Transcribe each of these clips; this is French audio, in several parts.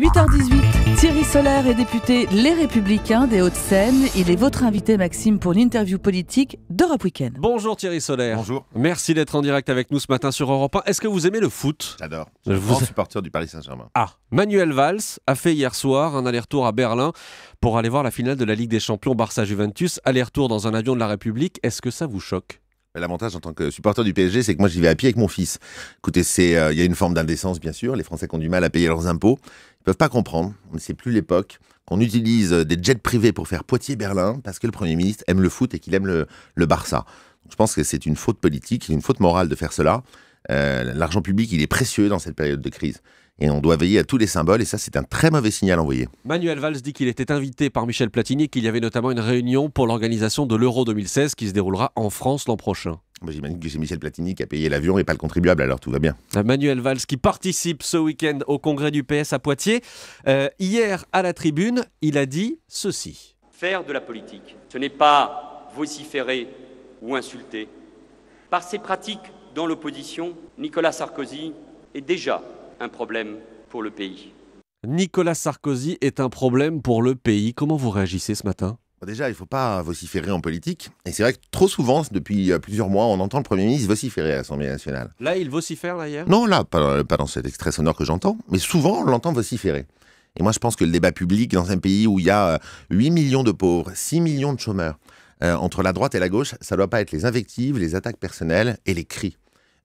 8h18, Thierry Solaire est député Les Républicains des Hauts-de-Seine. Il est votre invité, Maxime, pour l'interview politique d'Europe Week-end. Bonjour Thierry Solaire. Bonjour. Merci d'être en direct avec nous ce matin sur Europe 1. Est-ce que vous aimez le foot J'adore. Je vous suis supporter du Paris Saint-Germain. Ah, Manuel Valls a fait hier soir un aller-retour à Berlin pour aller voir la finale de la Ligue des Champions Barça-Juventus. Aller-retour dans un avion de la République. Est-ce que ça vous choque L'avantage en tant que supporter du PSG, c'est que moi j'y vais à pied avec mon fils. Écoutez, euh, il y a une forme d'indécence bien sûr. Les Français qui ont du mal à payer leurs impôts, ils peuvent pas comprendre. On ne plus l'époque qu'on utilise euh, des jets privés pour faire Poitiers-Berlin parce que le Premier ministre aime le foot et qu'il aime le, Barça. Je pense que c'est une faute politique, une faute morale de faire cela. Euh, l'argent public, il est précieux dans cette période de crise et on doit veiller à tous les symboles, et ça, c'est un très mauvais signal envoyé. Manuel Valls dit qu'il était invité par Michel Platini, qu'il y avait notamment une réunion pour l'organisation de l'Euro 2016 qui se déroulera en France l'an prochain. J'imagine que c'est Michel Platini qui a payé l'avion et pas le contribuable, alors tout va bien. Euh, Manuel Valls qui participe ce week-end au congrès du PS à Poitiers. Euh, hier, à la tribune, il a dit ceci. Faire de la politique, ce n'est pas vociférer ou insulter. Par ses pratiques dans l'opposition, Nicolas Sarkozy est déjà un problème pour le pays. Nicolas Sarkozy est un problème pour le pays. Comment vous réagissez ce matin Déjà, il ne faut pas vociférer en politique. Et c'est vrai que trop souvent, depuis euh, plusieurs mois, on entend le Premier ministre vociférer à l'Assemblée nationale. Là, il vocifère, d'ailleurs Non, là, euh, pas, dans cet extrait sonore que j'entends, mais souvent, on l'entend vociférer. Et moi, je pense que le débat public dans un pays où il y a 8 euh, millions de pauvres, 6 millions de chômeurs, entre la droite et la gauche, ça ne doit pas être les invectives, les attaques personnelles et les cris.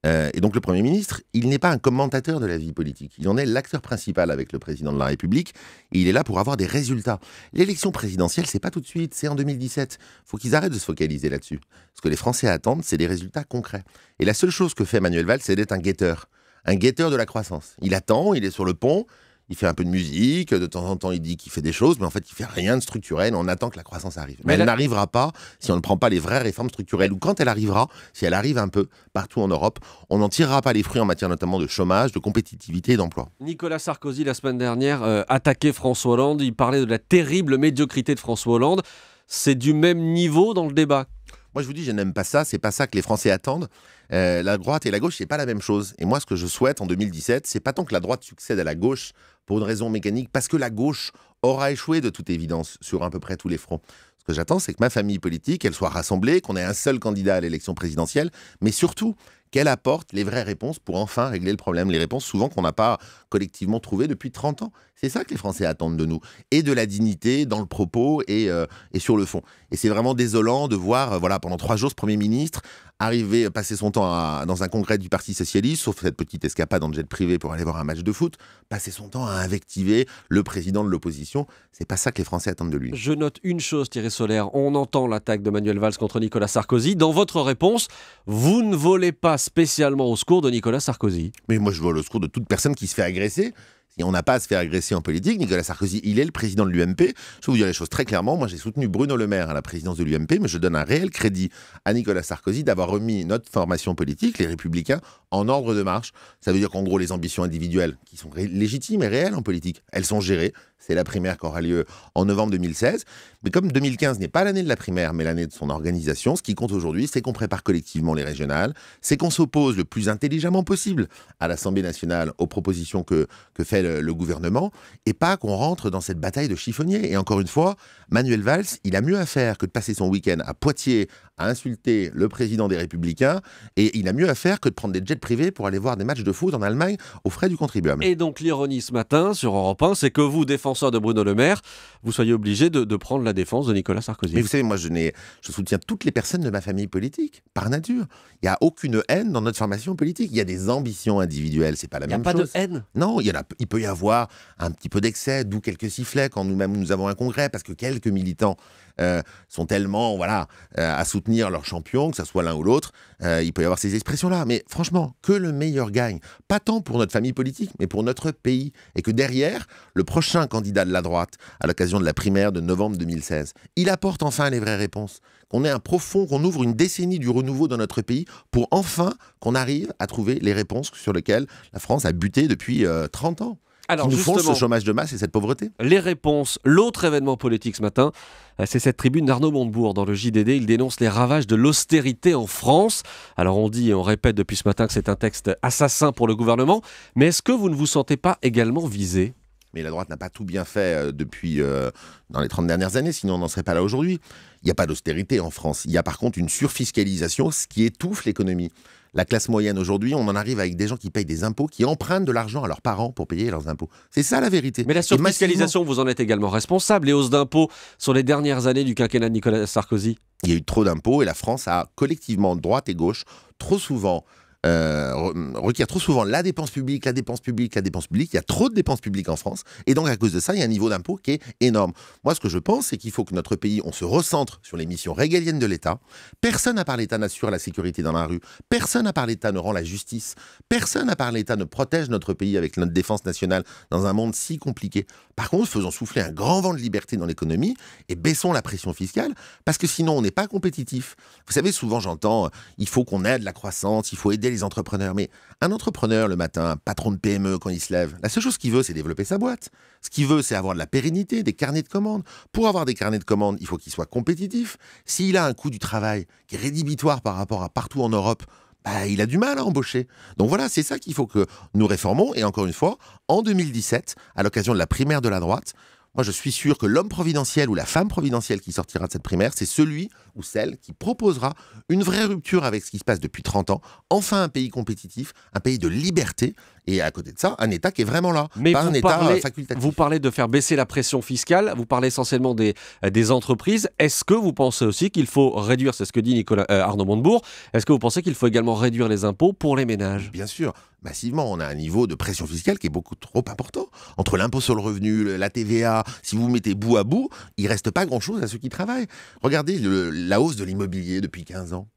Euh, et donc le Premier ministre, il n'est pas un commentateur de la vie politique. Il en est l'acteur principal avec le président de la République. il est là pour avoir des résultats. L'élection présidentielle, c'est pas tout de suite, c'est en 2017. Faut qu'ils arrêtent de se focaliser là-dessus. Ce que les Français attendent, c'est des résultats concrets. Et la seule chose que fait Manuel Valls, c'est d'être un guetteur. Un guetteur de la croissance. Il attend, il est sur le pont il fait un peu de musique, de temps en temps il dit qu'il fait des choses, mais en fait il fait rien de structurel, on attend que la croissance arrive. Mais, elle n'arrivera pas si on ne prend pas les vraies réformes structurelles, ou quand elle arrivera, si elle arrive un peu partout en Europe, on n'en tirera pas les fruits en matière notamment de chômage, de compétitivité et d'emploi. Nicolas Sarkozy, la semaine dernière, attaqué euh, attaquait François Hollande, il parlait de la terrible médiocrité de François Hollande, c'est du même niveau dans le débat. Moi, je vous dis, je n'aime pas ça. C'est pas ça que les Français attendent. Euh, la droite et la gauche, c'est pas la même chose. Et moi, ce que je souhaite en 2017, c'est pas tant que la droite succède à la gauche pour une raison mécanique, parce que la gauche aura échoué de toute évidence sur à peu près tous les fronts. Ce que j'attends, c'est que ma famille politique, elle soit rassemblée, qu'on ait un seul candidat à l'élection présidentielle, mais surtout qu'elle apporte les vraies réponses pour enfin régler le problème. Les réponses souvent qu'on n'a pas collectivement trouvées depuis 30 ans. C'est ça que les Français attendent de nous. Et de la dignité dans le propos et, euh, et sur le fond. Et c'est vraiment désolant de voir, euh, voilà, pendant trois jours, ce Premier ministre arriver, passer son temps dans un congrès du Parti Socialiste, sauf cette petite escapade en jet privé pour aller voir un match de foot, passer son temps à invectiver le président de l'opposition. C'est pas ça que les Français attendent de lui. Je note une chose, Thierry Solaire. On entend l'attaque de Manuel Valls contre Nicolas Sarkozy. Dans votre réponse, vous ne volez pas spécialement au secours de Nicolas Sarkozy. Mais moi, je vois le secours de toute personne qui se fait agresser et on n'a pas à se faire agresser en politique. Nicolas Sarkozy, il est le président de l'UMP. Je vais vous dire les choses très clairement. Moi, j'ai soutenu Bruno Le Maire à la présidence de l'UMP, mais je donne un réel crédit à Nicolas Sarkozy d'avoir remis notre formation politique, les Républicains, en ordre de marche. Ça veut dire qu'en gros, les ambitions individuelles, qui sont légitimes et réelles en politique, elles sont gérées. C'est la primaire qui aura lieu en novembre 2016. Mais comme 2015 n'est pas l'année de la primaire, mais l'année de son organisation, ce qui compte aujourd'hui, c'est qu'on prépare collectivement les régionales, c'est qu'on s'oppose le plus intelligemment possible à l'Assemblée nationale aux propositions que, que fait euh, le, gouvernement, et pas qu'on rentre dans cette bataille de chiffonniers. Et encore une fois, Manuel Valls, il a mieux à faire que de passer son week-end à Poitiers à insulter le président des Républicains, et il a mieux à faire que de prendre des jets privés pour aller voir des matchs de foot en Allemagne aux frais du contribuable. Et donc l'ironie ce matin sur Europe 1, c'est que vous, défenseur de Bruno Le Maire, vous soyez obligé de, prendre la défense de Nicolas Sarkozy. Mais vous savez, moi je, je soutiens toutes les personnes de ma famille politique, par nature. Il n'y a aucune haine dans notre formation politique. Il y a des ambitions individuelles, c'est pas la même chose. Il n'y a pas de haine Non, il, y a, il peut y avoir un petit peu d'excès, d'où quelques sifflets quand nous-mêmes nous avons un congrès, parce que quelques militants euh, sont tellement voilà euh, à soutenir leur champion, que ce soit l'un ou l'autre, euh, il peut y avoir ces expressions-là. Mais franchement, que le meilleur gagne, pas tant pour notre famille politique, mais pour notre pays, et que derrière, le prochain candidat de la droite, à l'occasion de la primaire de novembre 2016, il apporte enfin les vraies réponses, qu'on ait un profond, qu'on ouvre une décennie du renouveau dans notre pays, pour enfin qu'on arrive à trouver les réponses sur lesquelles la France a buté depuis 30 ans. Alors, qui nous font ce chômage de masse et cette pauvreté. Les réponses. L'autre événement politique ce matin, euh, c'est cette tribune d'Arnaud Montebourg dans le JDD. Il dénonce les ravages de l'austérité en France. Alors on dit et on répète depuis ce matin que c'est un texte assassin pour le gouvernement. Mais est-ce que vous ne vous sentez pas également visé mais la droite n'a pas tout bien fait euh, depuis euh, dans les 30 dernières années, sinon on n'en serait pas là aujourd'hui. Il n'y a pas d'austérité en France. Il y a par contre une surfiscalisation, ce qui étouffe l'économie. La classe moyenne aujourd'hui, on en arrive avec des gens qui payent des impôts, qui empruntent de l'argent à leurs parents pour payer leurs impôts. C'est ça la vérité. Mais la surfiscalisation, vous en êtes également responsable. Les hausses d'impôts sur les dernières années du quinquennat de Nicolas Sarkozy Il y a eu trop d'impôts et la France a collectivement, droite et gauche, trop souvent euh, requiert trop souvent la dépense publique, la dépense publique, la dépense publique. Il y a trop de dépenses publiques en France. Et donc, à cause de ça, il y a un niveau d'impôt qui est énorme. Moi, ce que je pense, c'est qu'il faut que notre pays, on se recentre sur les missions régaliennes de l'État. Personne à part l'État n'assure la sécurité dans la rue. Personne à part l'État ne rend la justice. Personne à part l'État ne protège notre pays avec notre défense nationale dans un monde si compliqué. Par contre, faisons souffler un grand vent de liberté dans l'économie et baissons la pression fiscale parce que sinon, on n'est pas compétitif. Vous savez, souvent, j'entends, euh, il faut qu'on aide la croissance, il faut aider les les entrepreneurs, mais un entrepreneur le matin, un patron de PME quand il se lève, la seule chose qu'il veut, c'est développer sa boîte. Ce qu'il veut, c'est avoir de la pérennité, des carnets de commandes. Pour avoir des carnets de commandes, il faut qu'il soit compétitif. S'il a un coût du travail qui est rédhibitoire par rapport à partout en Europe, bah, il a du mal à embaucher. Donc voilà, c'est ça qu'il faut que nous réformons. Et encore une fois, en 2017, à l'occasion de la primaire de la droite, moi, je suis sûr que l'homme providentiel ou la femme providentielle qui sortira de cette primaire, c'est celui ou celle qui proposera une vraie rupture avec ce qui se passe depuis 30 ans. Enfin, un pays compétitif, un pays de liberté, et à côté de ça, un État qui est vraiment là, Mais pas un État euh, facultatif. Vous parlez de faire baisser la pression fiscale, vous parlez essentiellement euh, des, entreprises. Est-ce que vous pensez aussi qu'il faut réduire, c'est ce que dit Nicolas, euh, Arnaud Montebourg, est-ce que vous pensez qu'il faut également réduire les impôts pour les ménages Bien sûr massivement. On a un niveau de pression fiscale qui est beaucoup trop important. Entre l'impôt sur le revenu, la TVA, si vous mettez bout à bout, il reste pas grand-chose à ceux qui travaillent. Regardez la hausse de l'immobilier depuis 15 ans.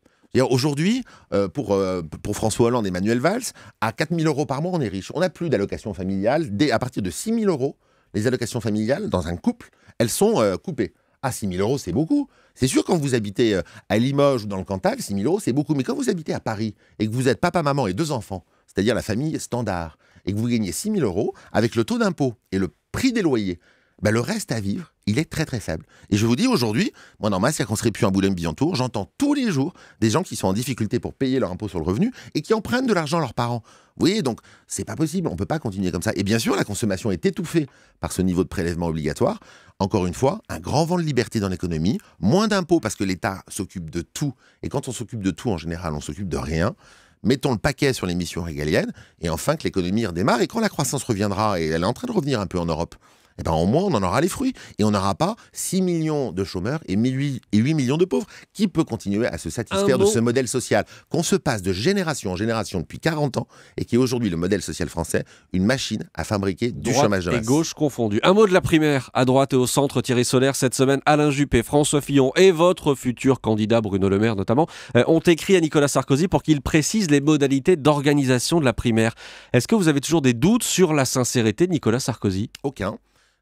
Aujourd'hui, euh, euh, pour, François Hollande et Emmanuel Valls, à 4 000 euros par mois, on est riche. On n'a plus d'allocation familiale. Dès, à partir de 6 000 euros, les allocations familiales dans un couple, elles sont euh, coupées. À 6 000 euros, c'est beaucoup. C'est sûr, quand vous habitez à Limoges ou dans le Cantal, 6 000 euros, c'est beaucoup. Mais quand vous habitez à Paris et que vous êtes papa, maman et deux enfants, c'est-à-dire la famille standard, et que vous gagnez 6 000 euros avec le taux d'impôt et le prix des loyers, ben, le reste à vivre, il est très très faible. Et je vous dis aujourd'hui, moi dans ma circonscription à Boulogne-Billancourt, j'entends tous les jours des gens qui sont en difficulté pour payer leur impôt sur le revenu et qui empruntent de l'argent à leurs parents. Vous voyez, donc c'est pas possible, on peut pas continuer comme ça. Et bien sûr, la consommation est étouffée par ce niveau de prélèvement obligatoire. Encore une fois, un grand vent de liberté dans l'économie, moins d'impôts parce que l'État s'occupe de tout. Et quand on s'occupe de tout, en général, on s'occupe de rien mettons le paquet sur les missions régaliennes, et enfin que l'économie redémarre, et quand la croissance reviendra, et elle est en train de revenir un peu en Europe, eh bien, au moins on en aura les fruits. Et on n'aura pas 6 millions de chômeurs et 8 millions de pauvres. Qui peut continuer à se satisfaire de ce modèle social qu'on se passe de génération en génération depuis 40 ans et qui est aujourd'hui le modèle social français, une machine à fabriquer du chômage de masse. et gauche confondus. Un mot de la primaire. À droite et au centre, Thierry Solaire, cette semaine, Alain Juppé, François Fillon et votre futur candidat Bruno Le Maire notamment, euh, ont écrit à Nicolas Sarkozy pour qu'il précise les modalités d'organisation de la primaire. Est-ce que vous avez toujours des doutes sur la sincérité de Nicolas Sarkozy Aucun.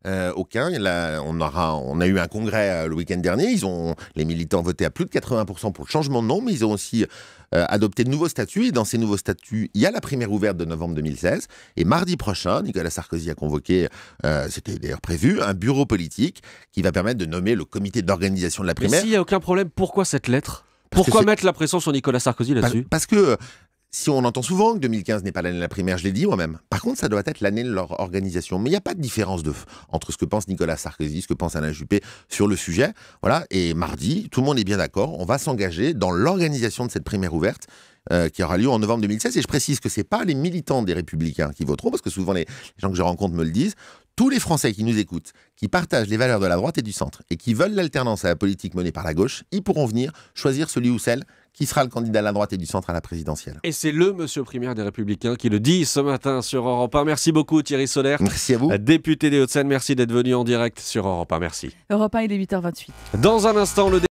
Euh, aucun. Là, on, aura, on a eu un congrès euh, le week-end dernier. Ils ont, les militants ont voté à plus de 80% pour le changement de nom, mais ils ont aussi euh, adopté de nouveaux statuts. Et dans ces nouveaux statuts, il y a la primaire ouverte de novembre 2016. Et mardi prochain, Nicolas Sarkozy a convoqué, c'était d'ailleurs prévu, un bureau politique qui va permettre de nommer le comité d'organisation de la primaire. Mais s'il n'y a aucun problème, pourquoi cette lettre Pourquoi mettre la pression sur Nicolas Sarkozy là-dessus Parce que si on entend souvent que 2015 n'est pas l'année de la primaire, je l'ai dit moi-même. Par contre, ça doit être l'année de leur organisation. Mais il n'y a pas de différence entre ce que pense Nicolas Sarkozy, ce que pense Alain Juppé sur le sujet. Voilà. Et mardi, tout le monde est bien d'accord. On va s'engager dans l'organisation de cette primaire ouverte. Euh, qui aura lieu en novembre 2016. Et je précise que ce n'est pas les militants des Républicains qui voteront, parce que souvent les gens que je rencontre me le disent. Tous les Français qui nous écoutent, qui partagent les valeurs de la droite et du centre, et qui veulent l'alternance à la politique menée par la gauche, ils pourront venir choisir celui ou celle qui sera le candidat à la droite et du centre à la présidentielle. Et c'est le monsieur primaire des Républicains qui le dit ce matin sur Europe 1. Merci beaucoup Thierry Solaire. Merci à vous. Euh, député des Hauts-de-Seine, merci d'être venu en direct sur Europe 1. Merci. Europe 1, il est 8h28. Dans un instant, le